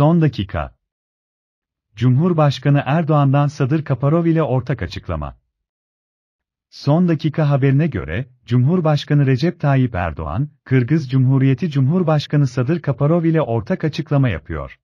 Son dakika. Cumhurbaşkanı Erdoğan'dan Sadır Kaparov ile ortak açıklama. Son dakika haberine göre, Cumhurbaşkanı Recep Tayyip Erdoğan, Kırgız Cumhuriyeti Cumhurbaşkanı Sadır Kaparov ile ortak açıklama yapıyor.